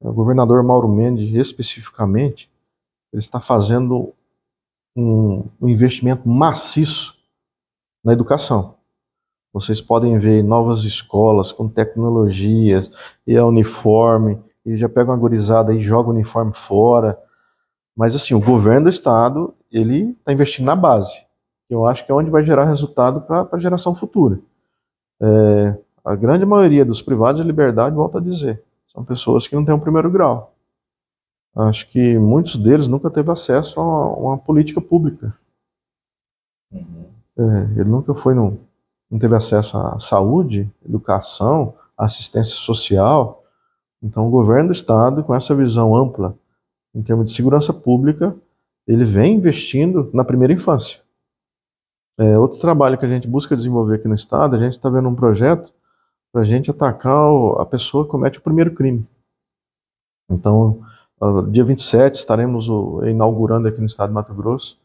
o governador Mauro Mendes especificamente, ele está fazendo um, um investimento maciço na educação. Vocês podem ver novas escolas com tecnologias e a é uniforme, Ele já pega uma gorizada e joga o uniforme fora. Mas assim, o governo do estado, ele está investindo na base. Eu acho que é onde vai gerar resultado para a geração futura. É, a grande maioria dos privados de liberdade, volta a dizer, são pessoas que não têm o um primeiro grau. Acho que muitos deles nunca teve acesso a uma, uma política pública. Uhum. É, ele nunca foi num, não teve acesso à saúde, educação, assistência social. Então, o governo do estado, com essa visão ampla em termos de segurança pública, ele vem investindo na primeira infância. É, outro trabalho que a gente busca desenvolver aqui no estado, a gente está vendo um projeto para a gente atacar a pessoa que comete o primeiro crime. Então, dia 27 estaremos inaugurando aqui no estado de Mato Grosso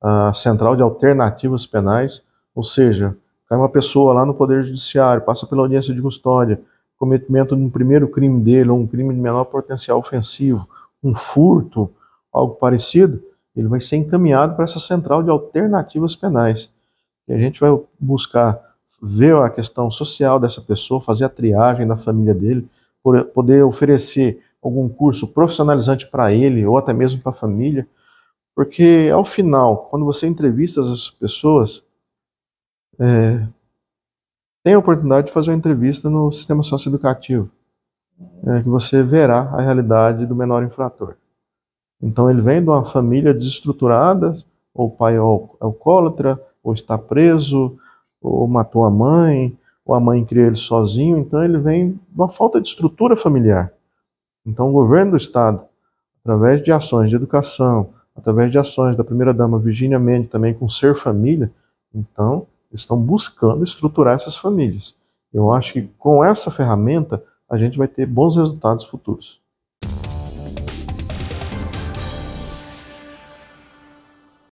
a Central de Alternativas Penais, ou seja, cai uma pessoa lá no Poder Judiciário, passa pela audiência de custódia, cometimento de um primeiro crime dele, ou um crime de menor potencial ofensivo, um furto, algo parecido, ele vai ser encaminhado para essa Central de Alternativas Penais. E a gente vai buscar ver a questão social dessa pessoa, fazer a triagem da família dele, poder oferecer algum curso profissionalizante para ele ou até mesmo para a família, porque ao final, quando você entrevista essas pessoas, é, tem a oportunidade de fazer uma entrevista no sistema socioeducativo, é, que você verá a realidade do menor infrator. Então ele vem de uma família desestruturada, ou o pai é alcoólatra, ou está preso, ou matou a mãe, ou a mãe criou ele sozinho, então ele vem de uma falta de estrutura familiar. Então o governo do estado, através de ações de educação, através de ações da primeira dama Virginia Mendes também com Ser Família, então estão buscando estruturar essas famílias. Eu acho que com essa ferramenta a gente vai ter bons resultados futuros.